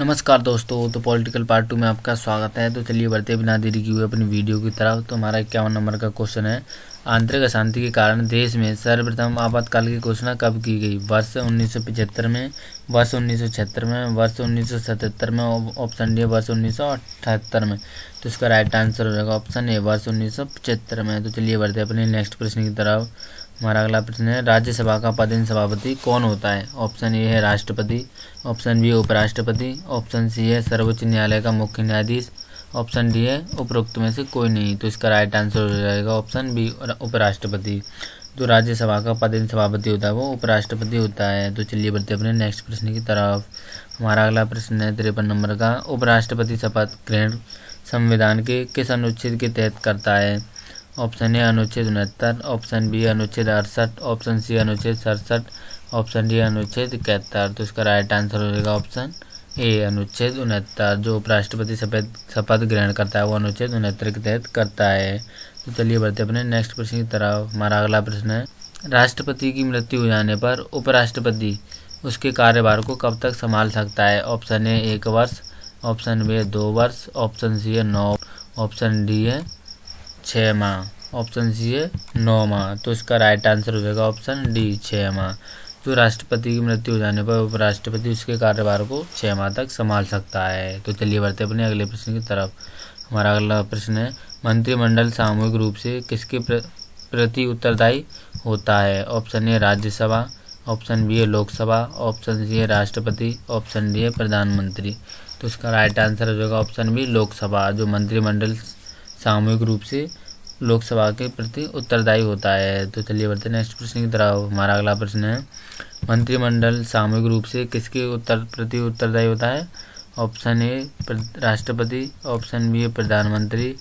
नमस्कार दोस्तों तो पॉलिटिकल पार्ट टू में आपका स्वागत है तो चलिए बढ़ते बिना देरी की हुई अपनी वीडियो की तरफ तो हमारा इक्यावन नंबर का क्वेश्चन है आंतरिक अशांति के कारण देश में सर्वप्रथम आपातकाल की घोषणा कब की गई वर्ष 1975 में वर्ष 1976 में वर्ष 1977 में ऑप्शन डी वर्ष उन्नीस में तो इसका राइट आंसर हो जाएगा ऑप्शन ए वर्ष उन्नीस में तो चलिए बढ़ते अपने नेक्स्ट प्रश्न की तरफ हमारा अगला प्रश्न है राज्यसभा का पदेन सभापति कौन होता है ऑप्शन ए है राष्ट्रपति ऑप्शन बी उपराष्ट्रपति ऑप्शन सी है सर्वोच्च न्यायालय का मुख्य न्यायाधीश ऑप्शन डी है उपरोक्त में से कोई नहीं तो इसका राइट आंसर हो जाएगा ऑप्शन बी उपराष्ट्रपति जो राज्यसभा का पदेन सभापति होता है वो उपराष्ट्रपति होता है तो चलिए बढ़ते अपने नेक्स्ट प्रश्न की तरफ हमारा अगला प्रश्न है तिरपन नंबर का उपराष्ट्रपति शपथ ग्रहण संविधान के किस अनुच्छेद के तहत करता है ऑप्शन ए अनुच्छेद उनहत्तर ऑप्शन बी अनुच्छेद अड़सठ ऑप्शन सी अनुच्छेद सड़सठ ऑप्शन डी अनुच्छेद इकहत्तर तो इसका राइट आंसर हो जाएगा ऑप्शन ए अनुच्छेद उनहत्तर जो उपराष्ट्रपति शपथ शपथ ग्रहण करता है वो अनुच्छेद उनहत्तर के तहत करता है तो चलिए बढ़ते अपने नेक्स्ट प्रश्न की तरफ हमारा अगला प्रश्न है राष्ट्रपति की मृत्यु हो जाने पर उपराष्ट्रपति उसके कार्यभार को कब तक संभाल सकता है ऑप्शन ए एक वर्ष ऑप्शन बी दो वर्ष ऑप्शन सी है नौ ऑप्शन डी है छः माह ऑप्शन सी है नौ माह तो इसका राइट आंसर हो जाएगा ऑप्शन डी छः माह तो राष्ट्रपति की मृत्यु हो जाने पर उपराष्ट्रपति उसके कार्यभार को छः माह तक संभाल सकता है तो चलिए बढ़ते अपने अगले प्रश्न की तरफ हमारा अगला प्रश्न है मंत्रिमंडल सामूहिक रूप से किसके प्रति उत्तरदायी होता है option A Rajya Sabha option B है लोकसभा ऑप्शन सी है राष्ट्रपति ऑप्शन डी है प्रधानमंत्री तो इसका राइट आंसर हो जाएगा ऑप्शन बी लोकसभा जो मंत्रिमंडल सामूहिक रूप से लोकसभा के प्रति उत्तरदायी होता है तो चलिए बढ़ते नेक्स्ट प्रश्न की तरह हमारा अगला प्रश्न है मंत्रिमंडल सामूहिक रूप से किसके उत्तर प्रति उत्तरदायी होता है ऑप्शन ए राष्ट्रपति ऑप्शन बी है प्रधानमंत्री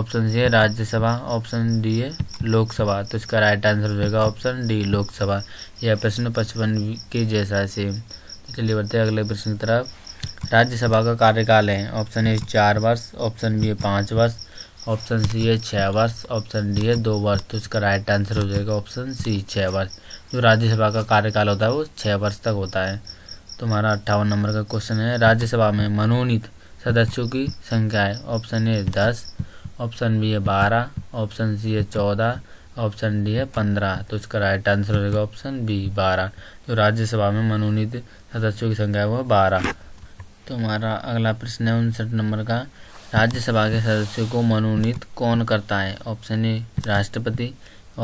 ऑप्शन सी है राज्यसभा ऑप्शन डी है लोकसभा तो इसका राइट आंसर हो जाएगा ऑप्शन डी लोकसभा यह प्रश्न पचपन के जैसा से तो चलिए बढ़ते हैं अगले प्रश्न की तरफ राज्यसभा का कार्यकाल है ऑप्शन ए चार वर्ष ऑप्शन बी है पाँच वर्ष ऑप्शन सी है छः वर्ष ऑप्शन डी है दो वर्ष तो इसका राइट आंसर हो जाएगा ऑप्शन सी छः वर्ष जो राज्यसभा का कार्यकाल होता है वो छः वर्ष तक होता है तुम्हारा अट्ठावन नंबर का क्वेश्चन है राज्यसभा में मनोनीत सदस्यों की संख्या है ऑप्शन ए दस ऑप्शन बी है बारह ऑप्शन सी है चौदह ऑप्शन डी है पंद्रह तो इसका राइट आंसर हो जाएगा ऑप्शन बी बारह जो राज्यसभा में मनोनीत सदस्यों की संख्या है वो बारह तुम्हारा अगला प्रश्न है उनसठ नंबर का राज्यसभा के सदस्यों को मनोनीत कौन करता है ऑप्शन ए राष्ट्रपति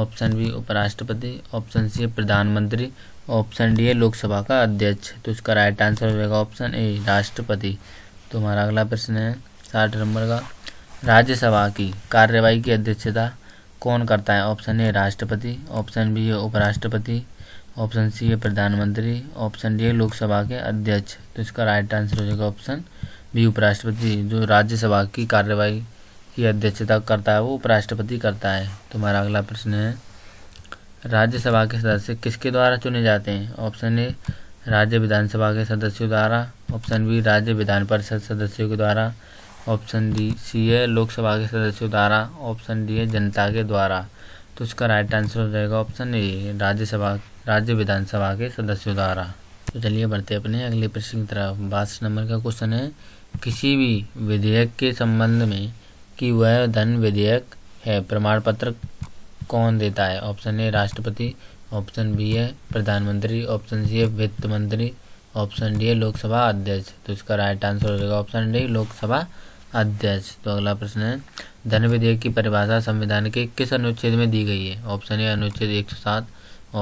ऑप्शन बी उपराष्ट्रपति ऑप्शन सी प्रधानमंत्री ऑप्शन डी है लोकसभा का अध्यक्ष तो इसका राइट आंसर हो जाएगा ऑप्शन ए राष्ट्रपति तो हमारा अगला प्रश्न है साठ नंबर का राज्यसभा की कार्यवाही की अध्यक्षता कौन करता है ऑप्शन ए राष्ट्रपति ऑप्शन बी है उपराष्ट्रपति ऑप्शन सी है प्रधानमंत्री ऑप्शन डी है लोकसभा के अध्यक्ष तो इसका राइट आंसर हो जाएगा ऑप्शन भी उपराष्ट्रपति जो राज्यसभा की कार्यवाही की अध्यक्षता करता है वो उपराष्ट्रपति करता है तुम्हारा अगला प्रश्न है राज्यसभा के सदस्य किसके द्वारा चुने जाते हैं ऑप्शन ए राज्य विधानसभा के सदस्यों द्वारा ऑप्शन बी राज्य विधान परिषद सदस्यों के द्वारा ऑप्शन डी सी है लोकसभा के सदस्यों द्वारा ऑप्शन डी है जनता के द्वारा तो इसका राइट आंसर हो जाएगा ऑप्शन ए राज्यसभा राज्य विधानसभा के सदस्यों द्वारा तो चलिए बढ़ते अपने अगले प्रश्न की तरफ बासठ नंबर का क्वेश्चन है किसी भी विधेयक के संबंध में कि वह धन विधेयक है प्रमाण पत्र कौन देता है ऑप्शन ए राष्ट्रपति ऑप्शन बी है प्रधानमंत्री ऑप्शन सी है वित्त मंत्री ऑप्शन डी है लोकसभा अध्यक्ष तो इसका राइट आंसर हो जाएगा ऑप्शन डी लोकसभा अध्यक्ष तो अगला प्रश्न है धन विधेयक की परिभाषा संविधान के किस अनुच्छेद में दी गई है ऑप्शन ए अनुच्छेद एक सौ सात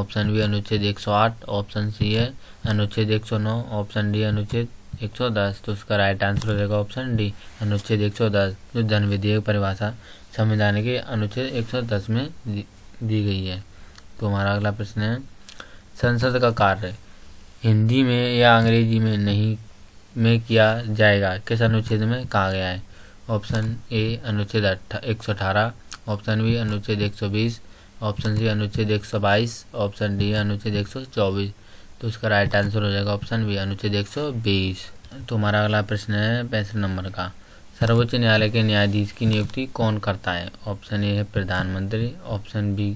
ऑप्शन बी अनुच्छेद एक सौ आठ ऑप्शन सी है अनुच्छेद एक सौ नौ ऑप्शन डी अनुच्छेद एक सौ दस तो उसका राइट आंसर हो जाएगा ऑप्शन डी अनुच्छेद एक सौ दस जो जन विधेयक परिभाषा संविधान के अनुच्छेद एक सौ दस में दी, दी गई है तो हमारा अगला प्रश्न है संसद का कार्य हिंदी में या अंग्रेजी में नहीं में किया जाएगा किस अनुच्छेद में कहा गया है ऑप्शन ए अनुच्छेद एक सौ अठारह ऑप्शन बी अनुच्छेद एक सौ बीस ऑप्शन सी अनुच्छेद एक सौ बाईस ऑप्शन डी अनुच्छेद एक सौ चौबीस तो इसका राइट आंसर हो जाएगा ऑप्शन बी अनुच्छेद एक सौ बीस तो हमारा अगला प्रश्न है पैंसठ नंबर का सर्वोच्च न्यायालय के न्यायाधीश की नियुक्ति कौन करता है ऑप्शन ए है प्रधानमंत्री ऑप्शन बी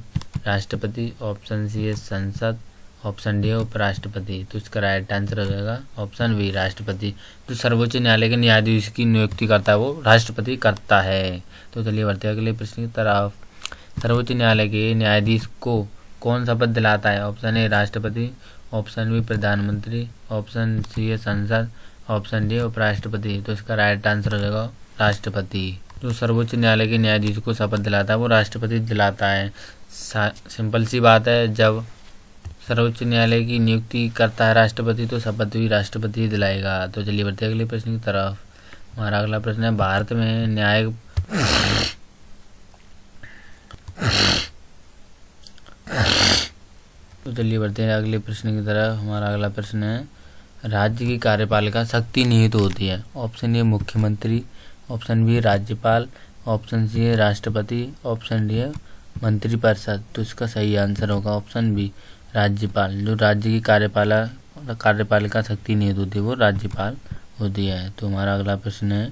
राष्ट्रपति ऑप्शन सी है संसद ऑप्शन डी है उपराष्ट्रपति तो इसका राइट आंसर हो जाएगा ऑप्शन बी राष्ट्रपति तो सर्वोच्च न्यायालय के न्यायाधीश की नियुक्ति करता है वो राष्ट्रपति करता है तो चलिए बढ़ते अगले प्रश्न की तरफ सर्वोच्च न्यायालय के न्यायाधीश को कौन शपथ दिलाता है ऑप्शन ए राष्ट्रपति ऑप्शन बी प्रधानमंत्री ऑप्शन सी है संसद ऑप्शन डी उपराष्ट्रपति तो इसका राइट आंसर हो जाएगा राष्ट्रपति जो सर्वोच्च न्यायालय के न्यायाधीश को शपथ दिलाता है वो राष्ट्रपति दिलाता है सिंपल सी बात है जब सर्वोच्च न्यायालय की नियुक्ति करता है राष्ट्रपति तो शपथ भी राष्ट्रपति ही दिलाएगा तो चलिए बढ़ते अगले प्रश्न की तरफ हमारा अगला प्रश्न है भारत में न्यायिक तो चलिए बढ़ते हैं अगले प्रश्न की तरह हमारा अगला प्रश्न है राज्य की कार्यपालिका शक्ति निहित तो होती है ऑप्शन ए मुख्यमंत्री ऑप्शन बी राज्यपाल ऑप्शन सी है राष्ट्रपति ऑप्शन डी है मंत्रिपरिषद तो इसका सही आंसर होगा ऑप्शन बी राज्यपाल जो राज्य की कार्यपाला कार्यपालिका शक्ति निहित होती है वो राज्यपाल होती है तो हमारा अगला प्रश्न है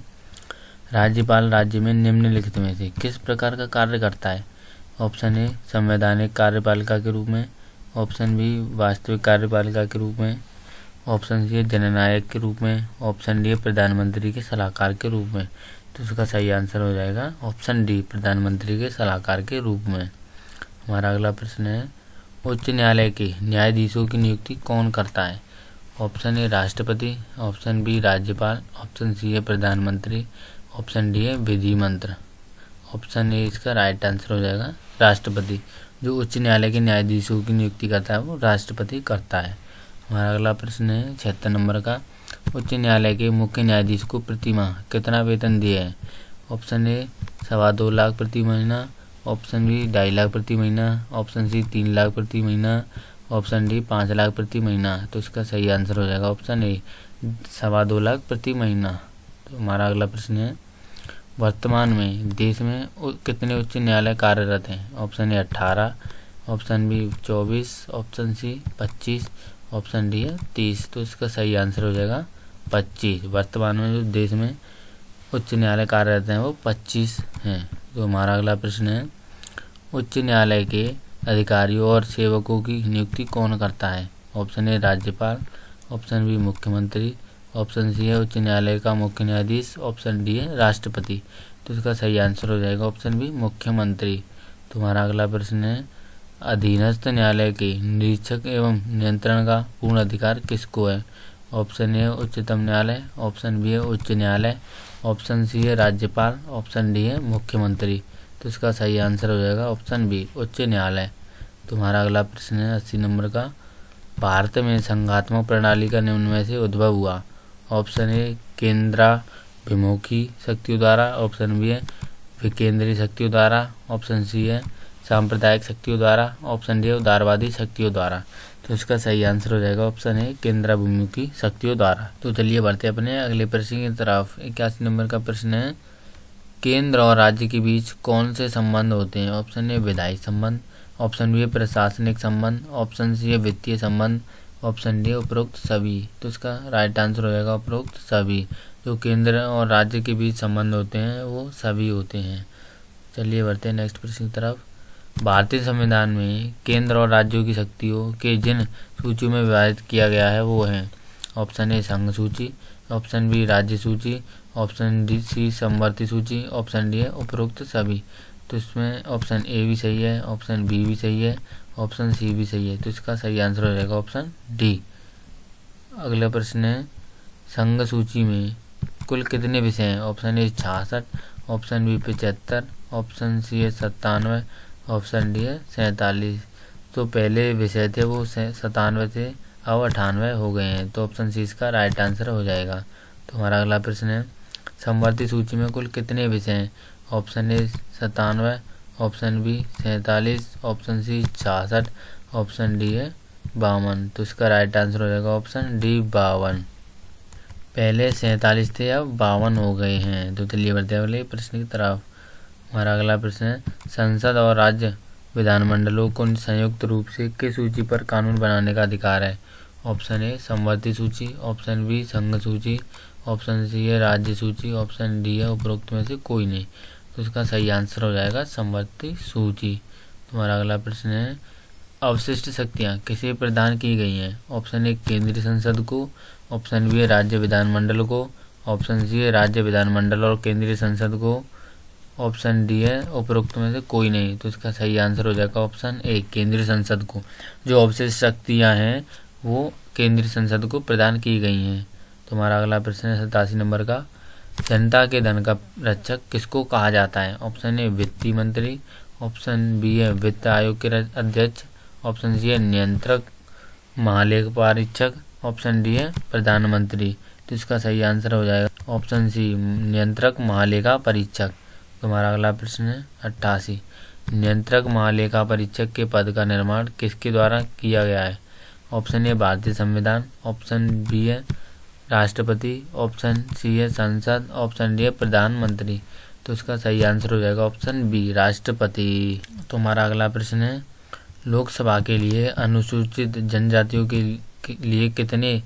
राज्यपाल राज्य में निम्नलिखित में से किस प्रकार का कार्य करता है ऑप्शन ए संवैधानिक कार्यपालिका के रूप में ऑप्शन बी वास्तविक कार्यपालिका के रूप में ऑप्शन सी जननायक के रूप में ऑप्शन डी प्रधानमंत्री के सलाहकार के रूप में तो इसका सही आंसर हो जाएगा ऑप्शन डी प्रधानमंत्री के सलाहकार के रूप में हमारा अगला प्रश्न है उच्च न्यायालय के न्यायाधीशों की नियुक्ति कौन करता है ऑप्शन ए राष्ट्रपति ऑप्शन बी राज्यपाल ऑप्शन सी है प्रधानमंत्री ऑप्शन डी है विधि मंत्र ऑप्शन ए इसका राइट आंसर हो जाएगा राष्ट्रपति जो उच्च न्यायालय के न्यायाधीशों की नियुक्ति करता है वो राष्ट्रपति करता है हमारा अगला प्रश्न है छिहत्तर नंबर का उच्च न्यायालय के मुख्य न्यायाधीश को प्रतिमाह कितना वेतन दिया है ऑप्शन ए सवा दो लाख प्रति महीना ऑप्शन बी ढाई लाख प्रति महीना ऑप्शन सी तीन लाख प्रति महीना ऑप्शन डी पाँच लाख प्रति महीना तो इसका सही आंसर हो जाएगा ऑप्शन ए सवा दो लाख प्रति महीना तो हमारा अगला प्रश्न है वर्तमान में देश में कितने उच्च न्यायालय कार्यरत हैं ऑप्शन ए अट्ठारह ऑप्शन बी चौबीस ऑप्शन सी पच्चीस ऑप्शन डी है तीस तो इसका सही आंसर हो जाएगा पच्चीस वर्तमान में जो देश में उच्च न्यायालय कार्यरत हैं वो पच्चीस हैं तो हमारा अगला प्रश्न है उच्च न्यायालय के अधिकारियों और सेवकों की नियुक्ति कौन करता है ऑप्शन ए राज्यपाल ऑप्शन बी मुख्यमंत्री ऑप्शन सी है उच्च न्यायालय का मुख्य न्यायाधीश ऑप्शन डी है राष्ट्रपति तो इसका सही आंसर हो जाएगा ऑप्शन बी मुख्यमंत्री तुम्हारा अगला प्रश्न है अधीनस्थ न्यायालय के निरीक्षक एवं नियंत्रण का पूर्ण अधिकार किसको है ऑप्शन ए उच्चतम न्यायालय ऑप्शन बी है उच्च न्यायालय ऑप्शन सी है राज्यपाल ऑप्शन डी है मुख्यमंत्री तो इसका सही आंसर हो जाएगा ऑप्शन बी उच्च न्यायालय तुम्हारा अगला प्रश्न है अस्सी नंबर का भारत में संघात्मक प्रणाली का निम्न में से उद्भव हुआ ऑप्शन ए केंद्राभिमुखी शक्तियों द्वारा ऑप्शन बी है विकेंद्रीय शक्तियों द्वारा ऑप्शन सी है सांप्रदायिक शक्तियों द्वारा ऑप्शन डी है उदारवादी शक्तियों द्वारा तो इसका सही आंसर हो जाएगा ऑप्शन है केंद्राभिमुखी शक्तियों द्वारा तो चलिए बढ़ते अपने अगले प्रश्न की तरफ इक्यासी नंबर का प्रश्न है केंद्र और राज्य के बीच कौन से संबंध होते हैं ऑप्शन ए विधायी संबंध ऑप्शन बी है प्रशासनिक संबंध ऑप्शन सी है वित्तीय संबंध ऑप्शन डी उपरोक्त सभी तो इसका राइट आंसर हो जाएगा उपरोक्त सभी जो केंद्र और राज्य के बीच संबंध होते हैं वो सभी होते हैं चलिए बढ़ते हैं नेक्स्ट प्रश्न की तरफ भारतीय संविधान में केंद्र और राज्यों की शक्तियों के जिन सूचियों में विभाजित किया गया है वो हैं ऑप्शन ए संघ सूची ऑप्शन बी राज्य सूची ऑप्शन डी सी संवर्ती सूची ऑप्शन डी है उपरोक्त सभी तो इसमें ऑप्शन ए भी सही है ऑप्शन बी भी सही है ऑप्शन सी भी सही है तो इसका सही आंसर हो जाएगा ऑप्शन डी अगला प्रश्न है संघ सूची में कुल कितने विषय हैं ऑप्शन ए छियासठ ऑप्शन बी पचहत्तर ऑप्शन सी है सत्तानवे ऑप्शन डी है सैंतालीस तो पहले विषय थे वो सतानवे थे अब अठानवे हो गए हैं तो ऑप्शन सी इसका राइट आंसर हो जाएगा तो हमारा अगला प्रश्न है समवर्ती सूची में कुल कितने विषय हैं ऑप्शन ए सतानवे ऑप्शन बी सैंतालीस ऑप्शन सी छियासठ ऑप्शन डी है बावन तो इसका राइट आंसर हो जाएगा ऑप्शन डी बावन पहले सैंतालीस थे अब बावन हो गए हैं तो चलिए बढ़ते हैं अगले प्रश्न की तरफ हमारा अगला प्रश्न है संसद और राज्य विधानमंडलों को संयुक्त रूप से किस सूची पर कानून बनाने का अधिकार है ऑप्शन ए संवर्ती सूची ऑप्शन बी संघ सूची ऑप्शन सी है राज्य सूची ऑप्शन डी है उपरोक्त में से कोई नहीं तो इसका सही आंसर हो जाएगा समवर्ती सूची तुम्हारा अगला प्रश्न है अवशिष्ट शक्तियाँ किसे प्रदान की गई हैं ऑप्शन ए केंद्रीय संसद को ऑप्शन बी राज्य विधानमंडल को ऑप्शन सी है राज्य विधानमंडल और केंद्रीय संसद को ऑप्शन डी है उपरोक्त में से कोई नहीं तो इसका सही आंसर हो जाएगा ऑप्शन ए केंद्रीय संसद को जो अवशिष्ट शक्तियाँ हैं वो केंद्रीय संसद को प्रदान की गई हैं तुम्हारा अगला प्रश्न है सतासी नंबर का जनता के धन का रक्षक किसको कहा जाता है ऑप्शन ए वित्तीय मंत्री ऑप्शन बी है वित्त आयोग के अध्यक्ष ऑप्शन सी है नियंत्रक महालेख परीक्षक ऑप्शन डी है प्रधानमंत्री तो इसका सही आंसर हो जाएगा ऑप्शन सी नियंत्रक महालेखा परीक्षक तुम्हारा अगला प्रश्न है अट्ठासी नियंत्रक महालेखा परीक्षक के पद का निर्माण किसके द्वारा किया गया है ऑप्शन ए भारतीय संविधान ऑप्शन बी है राष्ट्रपति ऑप्शन सी है संसद ऑप्शन डी है प्रधानमंत्री तो इसका सही आंसर हो जाएगा ऑप्शन बी राष्ट्रपति तो हमारा अगला प्रश्न है लोकसभा के लिए अनुसूचित जनजातियों के लिए कितने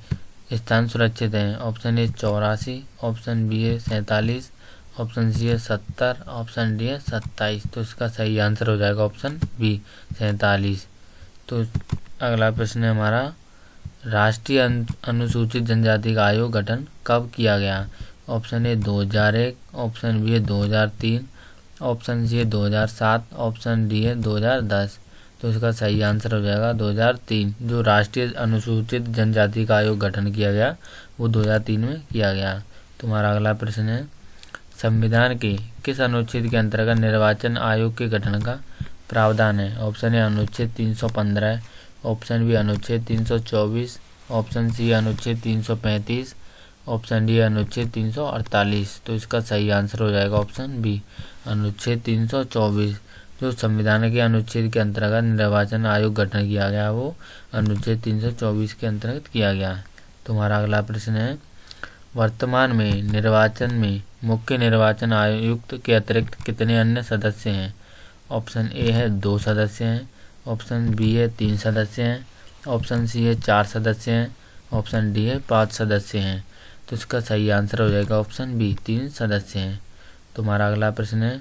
स्थान सुरक्षित हैं ऑप्शन ए चौरासी ऑप्शन बी है सैंतालीस ऑप्शन सी है सत्तर ऑप्शन डी है सत्ताईस तो इसका सही आंसर हो जाएगा ऑप्शन बी सैंतालीस तो अगला प्रश्न है हमारा राष्ट्रीय अनुसूचित जनजाति का आयोग गठन कब किया गया ऑप्शन ए 2001 ऑप्शन बी है 2003 ऑप्शन सी 2007 ऑप्शन डी है 2010 तो इसका सही आंसर हो जाएगा 2003 जो राष्ट्रीय अनुसूचित जनजाति का आयोग गठन किया गया वो 2003 में किया गया तुम्हारा अगला प्रश्न है संविधान के किस अनुच्छेद के अंतर्गत निर्वाचन आयोग के गठन का प्रावधान है ऑप्शन ए अनुच्छेद 315 ऑप्शन बी अनुच्छेद 324 ऑप्शन सी अनुच्छेद 335 ऑप्शन डी अनुच्छेद 348 तो इसका सही आंसर हो जाएगा ऑप्शन बी अनुच्छेद 324 जो संविधान के अनुच्छेद के अंतर्गत निर्वाचन आयोग गठन किया गया वो अनुच्छेद 324 के अंतर्गत किया गया है तुम्हारा अगला प्रश्न है वर्तमान में निर्वाचन में मुख्य निर्वाचन आयुक्त के अतिरिक्त कितने अन्य सदस्य हैं ऑप्शन ए है दो सदस्य हैं ऑप्शन बी है तीन सदस्य हैं ऑप्शन सी है चार सदस्य हैं ऑप्शन डी है पाँच सदस्य हैं तो इसका सही आंसर हो जाएगा ऑप्शन बी तीन सदस्य हैं तुम्हारा अगला प्रश्न है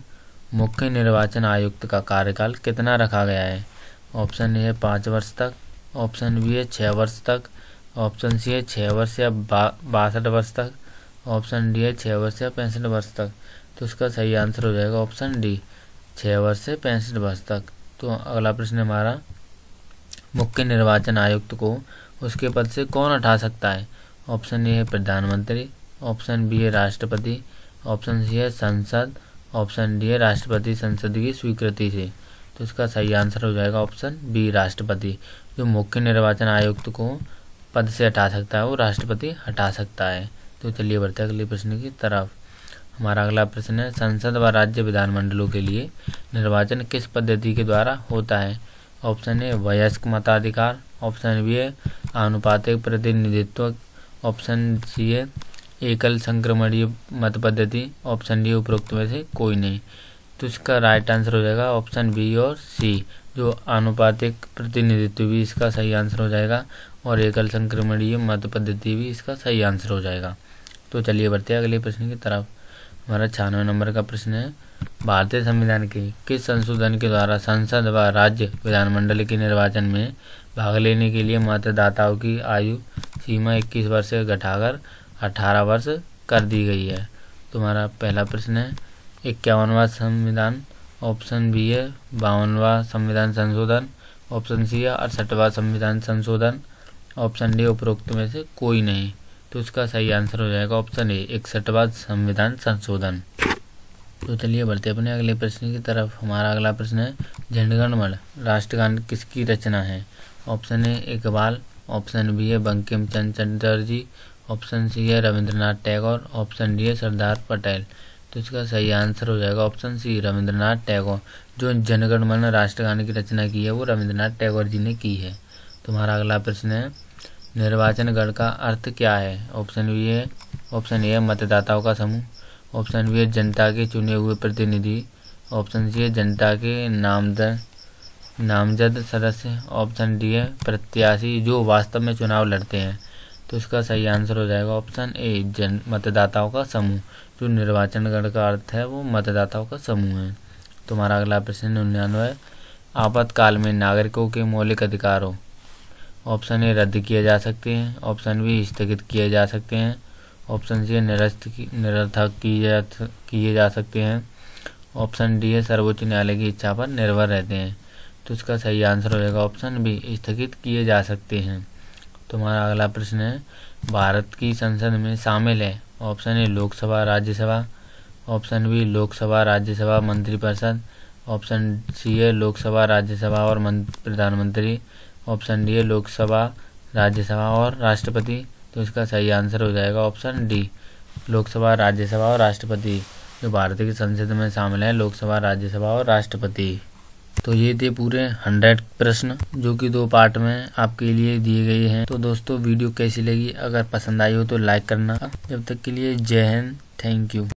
मुख्य निर्वाचन आयुक्त का कार्यकाल कितना रखा गया है ऑप्शन ए है पाँच वर्ष तक ऑप्शन बी है छः वर्ष तक ऑप्शन सी है छः वर्ष या बासठ वर्ष तक ऑप्शन डी है छः वर्ष या पैंसठ वर्ष तक तो इसका सही आंसर हो जाएगा ऑप्शन डी छः वर्ष से पैंसठ वर्ष तक तो अगला प्रश्न हमारा मुख्य निर्वाचन आयुक्त को उसके पद से कौन हटा सकता है ऑप्शन ए है प्रधानमंत्री ऑप्शन बी है राष्ट्रपति ऑप्शन सी है संसद ऑप्शन डी है राष्ट्रपति संसद की स्वीकृति से तो इसका सही आंसर हो जाएगा ऑप्शन बी राष्ट्रपति जो मुख्य निर्वाचन आयुक्त को पद से हटा सकता है वो राष्ट्रपति हटा सकता है तो चलिए बढ़ते अगले प्रश्न की तरफ हमारा अगला प्रश्न है संसद व राज्य विधानमंडलों के लिए निर्वाचन किस पद्धति के द्वारा होता है ऑप्शन ए वयस्क मताधिकार ऑप्शन बी है आनुपातिक प्रतिनिधित्व ऑप्शन सी है एकल संक्रमणीय मत पद्धति ऑप्शन डी उपरोक्त में से कोई नहीं तो इसका राइट आंसर हो जाएगा ऑप्शन बी और सी जो आनुपातिक प्रतिनिधित्व भी इसका सही आंसर हो जाएगा और एकल संक्रमणीय मत पद्धति भी इसका सही आंसर हो जाएगा तो चलिए बढ़ते हैं अगले प्रश्न की तरफ हमारा छियानवे नंबर का प्रश्न है भारतीय संविधान के किस संशोधन के द्वारा संसद व राज्य विधानमंडल के निर्वाचन में भाग लेने के लिए मतदाताओं की आयु सीमा 21 वर्ष से घटाकर 18 वर्ष कर दी गई है तुम्हारा पहला प्रश्न है इक्यावनवा संविधान ऑप्शन बी है बावनवा संविधान संशोधन ऑप्शन सी है अड़सठवा संविधान संशोधन ऑप्शन डी उपरोक्त में से कोई नहीं तो इसका सही आंसर हो जाएगा ऑप्शन ए सटवाद संविधान संशोधन तो चलिए बढ़ते अपने अगले प्रश्न की तरफ हमारा अगला प्रश्न है झंडगणमल राष्ट्रगान किसकी रचना है option A Iqbal option B है बंकिम चंद चटर्जी ऑप्शन सी है रविंद्रनाथ टैगोर ऑप्शन डी है सरदार पटेल तो इसका सही आंसर हो जाएगा ऑप्शन सी रविंद्रनाथ टैगोर जो जनगणमन राष्ट्रगान की रचना की है वो रविंद्रनाथ टैगोर जी ने की है तुम्हारा अगला प्रश्न है निर्वाचनगण का अर्थ क्या है ऑप्शन बी है ऑप्शन ए मतदाताओं का समूह ऑप्शन बी है जनता के चुने हुए प्रतिनिधि ऑप्शन सी है जनता के नामद नामजद सदस्य ऑप्शन डी है प्रत्याशी जो वास्तव में चुनाव लड़ते हैं तो इसका सही आंसर हो जाएगा ऑप्शन ए जन मतदाताओं का समूह जो निर्वाचनगण का अर्थ है वो मतदाताओं का समूह है तुम्हारा अगला प्रश्न उन्यानवे आपातकाल में नागरिकों के मौलिक अधिकारों ऑप्शन ए रद्द किए जा सकते हैं ऑप्शन बी स्थगित किए जा सकते हैं ऑप्शन सी निरस्त निरर्थक किए किए जा सकते हैं ऑप्शन डी है सर्वोच्च न्यायालय की इच्छा पर निर्भर रहते हैं तो इसका सही आंसर हो जाएगा ऑप्शन बी स्थगित किए जा सकते हैं तो हमारा अगला प्रश्न है भारत की संसद में शामिल है option A Lok Sabha Rajya Sabha option B Lok Sabha Rajya Sabha मंत्रिपरिषद ऑप्शन सी है लोकसभा राज्यसभा और प्रधानमंत्री ऑप्शन डी है लोकसभा राज्यसभा और राष्ट्रपति तो इसका सही आंसर हो जाएगा ऑप्शन डी लोकसभा राज्यसभा और राष्ट्रपति जो भारत की संसद में शामिल है लोकसभा राज्यसभा और राष्ट्रपति तो ये थे पूरे हंड्रेड प्रश्न जो कि दो पार्ट में आपके लिए दिए गए हैं तो दोस्तों वीडियो कैसी लगी अगर पसंद आई हो तो लाइक करना जब तक के लिए जय हिंद थैंक यू